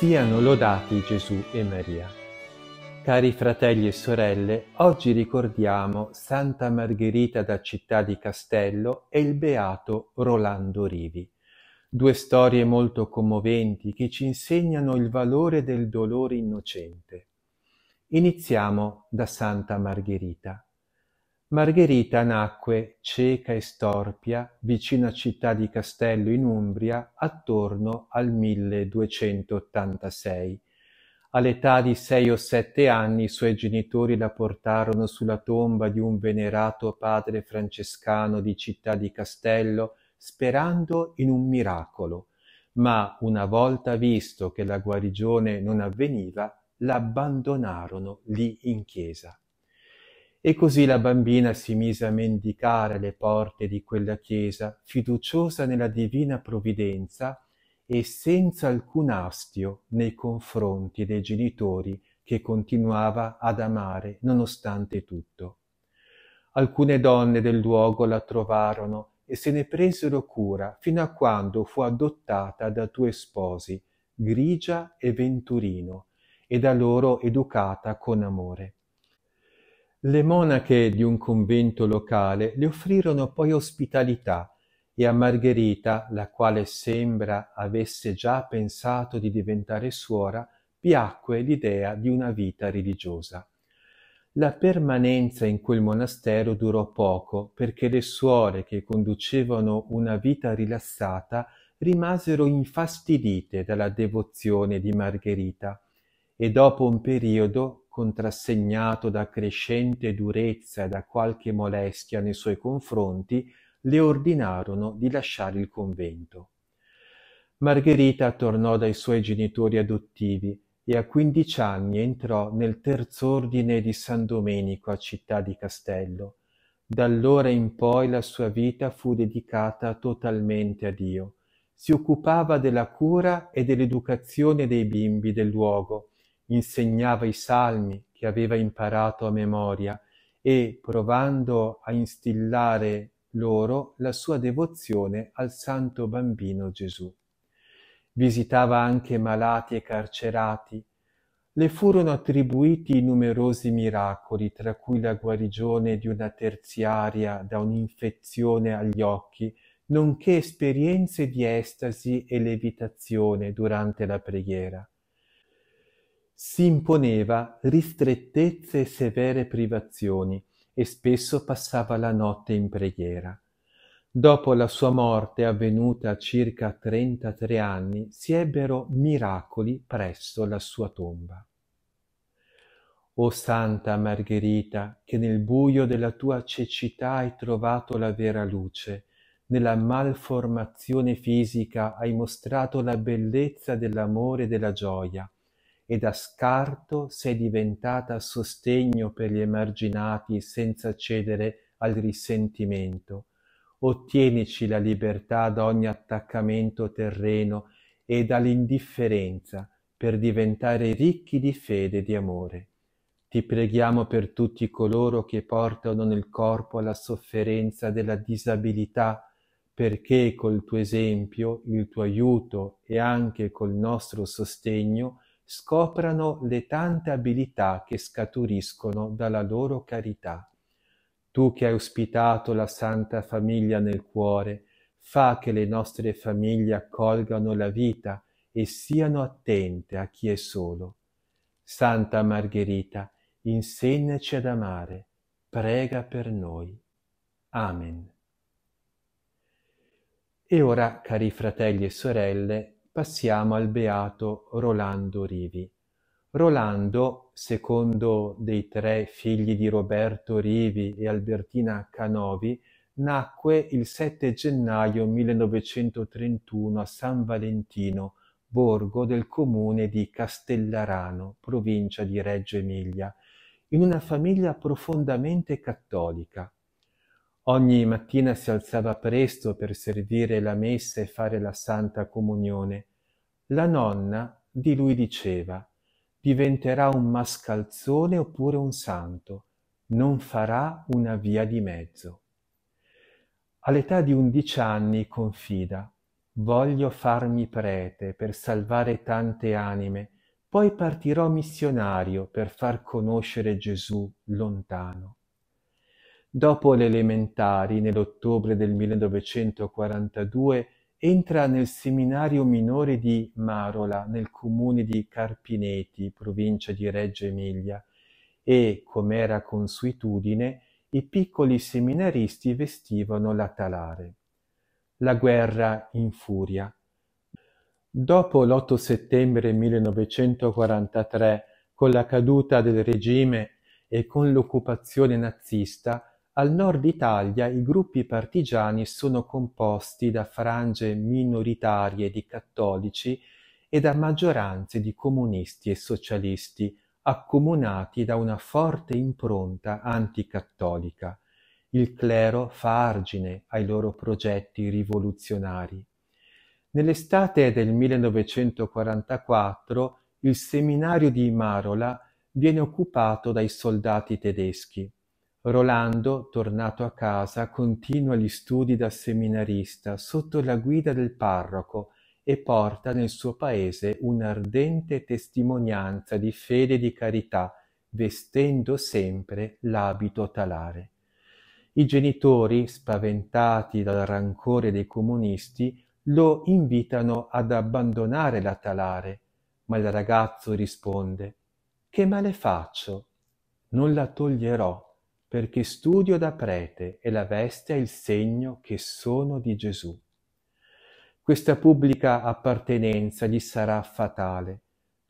Siano lodati Gesù e Maria. Cari fratelli e sorelle, oggi ricordiamo Santa Margherita da Città di Castello e il beato Rolando Rivi. Due storie molto commoventi che ci insegnano il valore del dolore innocente. Iniziamo da Santa Margherita. Margherita nacque, cieca e storpia, vicino a Città di Castello in Umbria attorno al 1286. All'età di sei o sette anni i suoi genitori la portarono sulla tomba di un venerato padre francescano di Città di Castello sperando in un miracolo, ma una volta visto che la guarigione non avveniva, l'abbandonarono lì in chiesa. E così la bambina si mise a mendicare le porte di quella chiesa, fiduciosa nella divina provvidenza e senza alcun astio nei confronti dei genitori che continuava ad amare nonostante tutto. Alcune donne del luogo la trovarono e se ne presero cura fino a quando fu adottata da due sposi, Grigia e Venturino, e da loro educata con amore. Le monache di un convento locale le offrirono poi ospitalità e a Margherita, la quale sembra avesse già pensato di diventare suora, piacque l'idea di una vita religiosa. La permanenza in quel monastero durò poco perché le suore che conducevano una vita rilassata rimasero infastidite dalla devozione di Margherita e dopo un periodo contrassegnato da crescente durezza e da qualche molestia nei suoi confronti, le ordinarono di lasciare il convento. Margherita tornò dai suoi genitori adottivi e a quindici anni entrò nel terzo ordine di San Domenico a Città di Castello. Da allora in poi la sua vita fu dedicata totalmente a Dio. Si occupava della cura e dell'educazione dei bimbi del luogo, insegnava i salmi che aveva imparato a memoria e provando a instillare loro la sua devozione al santo bambino Gesù. Visitava anche malati e carcerati. Le furono attribuiti numerosi miracoli, tra cui la guarigione di una terziaria da un'infezione agli occhi, nonché esperienze di estasi e levitazione durante la preghiera si imponeva ristrettezze e severe privazioni e spesso passava la notte in preghiera. Dopo la sua morte, avvenuta circa 33 anni, si ebbero miracoli presso la sua tomba. O Santa Margherita, che nel buio della tua cecità hai trovato la vera luce, nella malformazione fisica hai mostrato la bellezza dell'amore e della gioia, e da scarto sei diventata sostegno per gli emarginati senza cedere al risentimento. Ottienici la libertà da ogni attaccamento terreno e dall'indifferenza per diventare ricchi di fede e di amore. Ti preghiamo per tutti coloro che portano nel corpo la sofferenza della disabilità, perché col tuo esempio, il tuo aiuto e anche col nostro sostegno scoprano le tante abilità che scaturiscono dalla loro carità. Tu che hai ospitato la Santa Famiglia nel cuore, fa che le nostre famiglie accolgano la vita e siano attente a chi è solo. Santa Margherita, insegnaci ad amare, prega per noi. Amen. E ora, cari fratelli e sorelle, passiamo al beato Rolando Rivi. Rolando, secondo dei tre figli di Roberto Rivi e Albertina Canovi, nacque il 7 gennaio 1931 a San Valentino, borgo del comune di Castellarano, provincia di Reggio Emilia, in una famiglia profondamente cattolica. Ogni mattina si alzava presto per servire la messa e fare la santa comunione. La nonna di lui diceva diventerà un mascalzone oppure un santo, non farà una via di mezzo. All'età di undici anni confida voglio farmi prete per salvare tante anime, poi partirò missionario per far conoscere Gesù lontano. Dopo le elementari, nell'ottobre del millenovecentoquarantadue entra nel seminario minore di Marola, nel comune di Carpineti, provincia di Reggio Emilia, e, come era consuetudine, i piccoli seminaristi vestivano la talare. La guerra infuria. Dopo l'8 settembre 1943, con la caduta del regime e con l'occupazione nazista, al nord Italia i gruppi partigiani sono composti da frange minoritarie di cattolici e da maggioranze di comunisti e socialisti, accomunati da una forte impronta anticattolica. Il clero fa argine ai loro progetti rivoluzionari. Nell'estate del 1944 il seminario di Marola viene occupato dai soldati tedeschi. Rolando, tornato a casa, continua gli studi da seminarista sotto la guida del parroco e porta nel suo paese un'ardente testimonianza di fede e di carità, vestendo sempre l'abito talare. I genitori, spaventati dal rancore dei comunisti, lo invitano ad abbandonare la talare, ma il ragazzo risponde Che male faccio? Non la toglierò perché studio da prete e la veste è il segno che sono di Gesù. Questa pubblica appartenenza gli sarà fatale.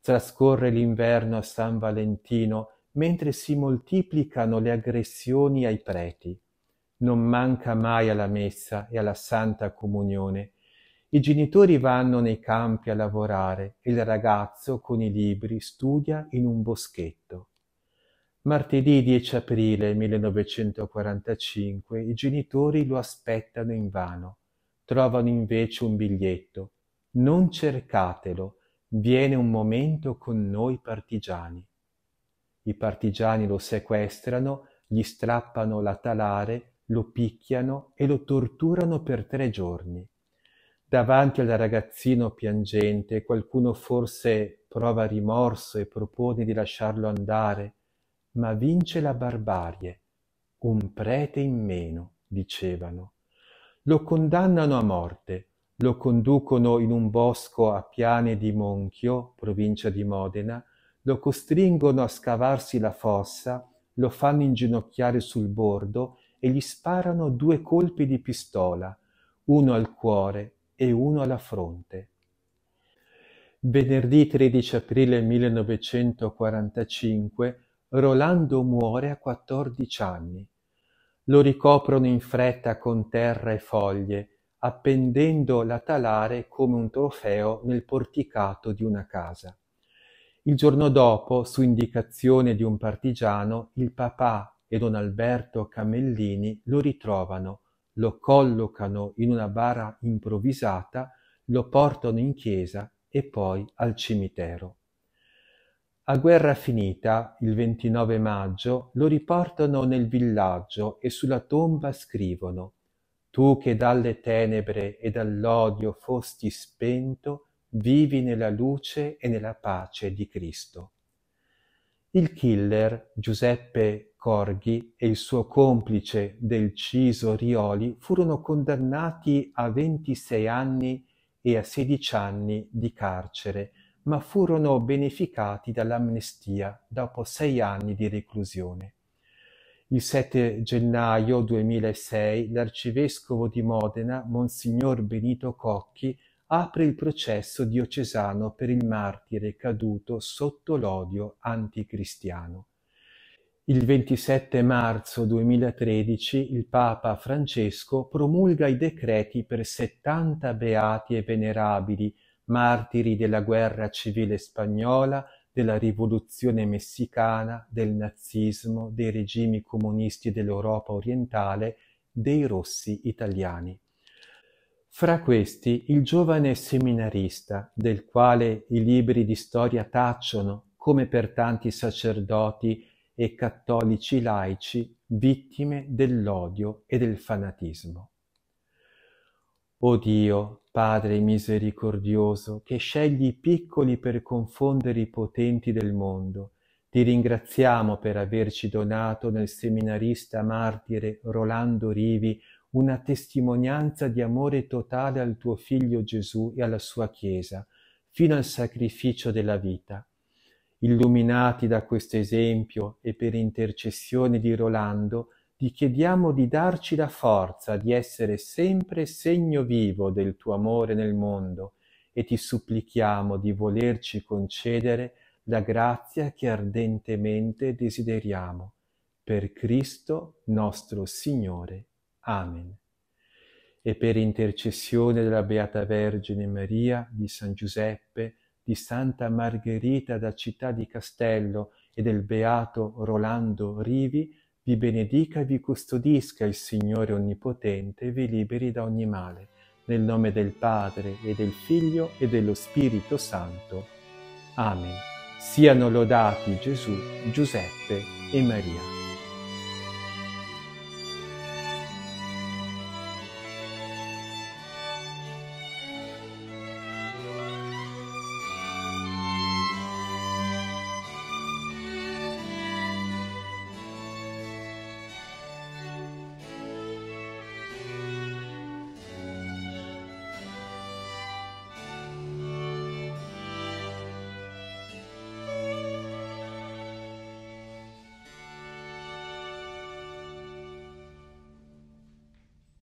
Trascorre l'inverno a San Valentino mentre si moltiplicano le aggressioni ai preti. Non manca mai alla messa e alla santa comunione. I genitori vanno nei campi a lavorare e il ragazzo con i libri studia in un boschetto. Martedì 10 aprile 1945 i genitori lo aspettano invano. Trovano invece un biglietto. Non cercatelo, viene un momento con noi partigiani. I partigiani lo sequestrano, gli strappano la talare, lo picchiano e lo torturano per tre giorni. Davanti al ragazzino piangente qualcuno forse prova rimorso e propone di lasciarlo andare, ma vince la barbarie. Un prete in meno, dicevano. Lo condannano a morte, lo conducono in un bosco a Piane di Monchio, provincia di Modena, lo costringono a scavarsi la fossa, lo fanno inginocchiare sul bordo e gli sparano due colpi di pistola, uno al cuore e uno alla fronte. Venerdì 13 aprile 1945 Rolando muore a quattordici anni. Lo ricoprono in fretta con terra e foglie, appendendo la talare come un trofeo nel porticato di una casa. Il giorno dopo, su indicazione di un partigiano, il papà e don Alberto Camellini lo ritrovano, lo collocano in una bara improvvisata, lo portano in chiesa e poi al cimitero. A guerra finita, il ventinove maggio, lo riportano nel villaggio e sulla tomba scrivono «Tu che dalle tenebre e dall'odio fosti spento, vivi nella luce e nella pace di Cristo». Il killer, Giuseppe Corghi, e il suo complice del Ciso Rioli furono condannati a 26 anni e a 16 anni di carcere – ma furono beneficati dall'amnistia dopo sei anni di reclusione. Il 7 gennaio 2006 l'arcivescovo di Modena, Monsignor Benito Cocchi, apre il processo diocesano per il martire caduto sotto l'odio anticristiano. Il 27 marzo 2013 il Papa Francesco promulga i decreti per 70 beati e venerabili martiri della guerra civile spagnola, della rivoluzione messicana, del nazismo, dei regimi comunisti dell'Europa orientale, dei rossi italiani. Fra questi il giovane seminarista, del quale i libri di storia tacciono, come per tanti sacerdoti e cattolici laici, vittime dell'odio e del fanatismo. O Dio, Padre misericordioso, che scegli i piccoli per confondere i potenti del mondo, ti ringraziamo per averci donato nel seminarista martire Rolando Rivi una testimonianza di amore totale al tuo figlio Gesù e alla sua Chiesa, fino al sacrificio della vita. Illuminati da questo esempio e per intercessione di Rolando, ti chiediamo di darci la forza di essere sempre segno vivo del tuo amore nel mondo e ti supplichiamo di volerci concedere la grazia che ardentemente desideriamo. Per Cristo nostro Signore. Amen. E per intercessione della Beata Vergine Maria, di San Giuseppe, di Santa Margherita da Città di Castello e del Beato Rolando Rivi, vi benedica e vi custodisca il Signore Onnipotente e vi liberi da ogni male. Nel nome del Padre e del Figlio e dello Spirito Santo. Amen. Siano lodati Gesù, Giuseppe e Maria.